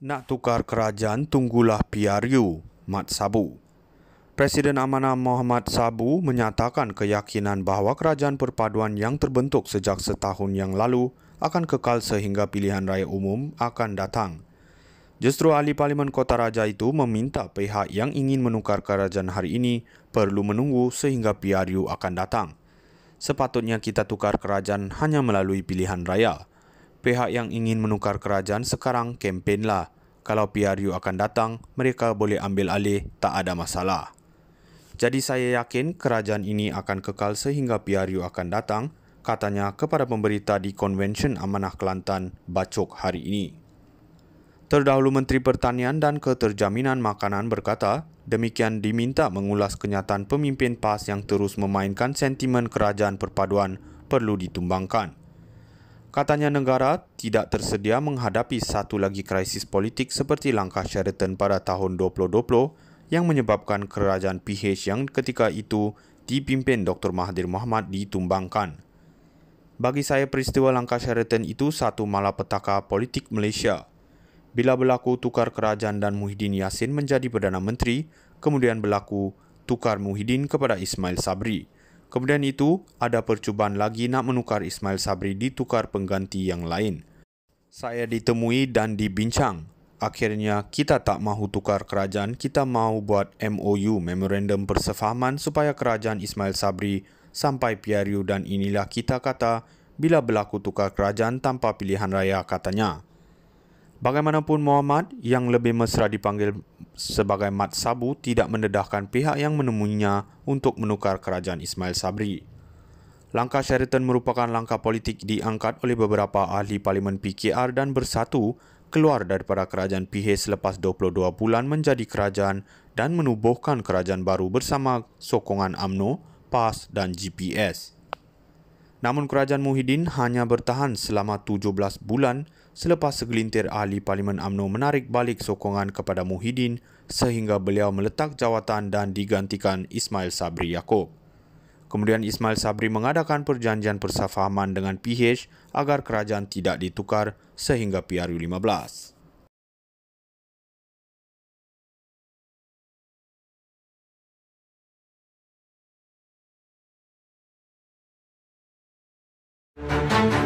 Nak tukar kerajaan, tunggulah PRU, Mat Sabu. Presiden Amanah Mohamad Sabu menyatakan keyakinan bahawa kerajaan perpaduan yang terbentuk sejak setahun yang lalu akan kekal sehingga pilihan raya umum akan datang. Justru ahli Parlimen Kota Raja itu meminta pihak yang ingin menukar kerajaan hari ini perlu menunggu sehingga PRU akan datang. Sepatutnya kita tukar kerajaan hanya melalui pilihan raya. Pihak yang ingin menukar kerajaan sekarang kempenlah. lah kalau PRU akan datang, mereka boleh ambil alih, tak ada masalah. Jadi saya yakin kerajaan ini akan kekal sehingga PRU akan datang, katanya kepada pemberita di Konvensyen Amanah Kelantan, Bacok hari ini. Terdahulu Menteri Pertanian dan Keterjaminan Makanan berkata, demikian diminta mengulas kenyataan pemimpin PAS yang terus memainkan sentimen kerajaan perpaduan perlu ditumbangkan. Katanya negara tidak tersedia menghadapi satu lagi krisis politik seperti langkah Sheraton pada tahun 2020 yang menyebabkan kerajaan PH yang ketika itu dipimpin Dr. Mahathir Mohamad ditumbangkan. Bagi saya peristiwa langkah Sheraton itu satu malapetaka politik Malaysia. Bila berlaku tukar kerajaan dan Muhyiddin Yassin menjadi Perdana Menteri, kemudian berlaku tukar Muhyiddin kepada Ismail Sabri. Kemudian itu, ada percubaan lagi nak menukar Ismail Sabri ditukar pengganti yang lain. Saya ditemui dan dibincang. Akhirnya, kita tak mahu tukar kerajaan, kita mahu buat MOU, Memorandum Persefahaman supaya kerajaan Ismail Sabri sampai PRU dan inilah kita kata bila berlaku tukar kerajaan tanpa pilihan raya katanya. Bagaimanapun Muhammad yang lebih mesra dipanggil sebagai Mat Sabu tidak mendedahkan pihak yang menemuinya untuk menukar kerajaan Ismail Sabri. Langkah Sheraton merupakan langkah politik diangkat oleh beberapa ahli Parlimen PKR dan bersatu keluar daripada kerajaan PH selepas 22 bulan menjadi kerajaan dan menubuhkan kerajaan baru bersama sokongan AMNO, PAS dan GPS. Namun kerajaan Muhyiddin hanya bertahan selama 17 bulan selepas segelintir ahli Parlimen AMNO menarik balik sokongan kepada Muhyiddin sehingga beliau meletak jawatan dan digantikan Ismail Sabri Yaakob. Kemudian Ismail Sabri mengadakan perjanjian persefahaman dengan PH agar kerajaan tidak ditukar sehingga PRU 15. thank you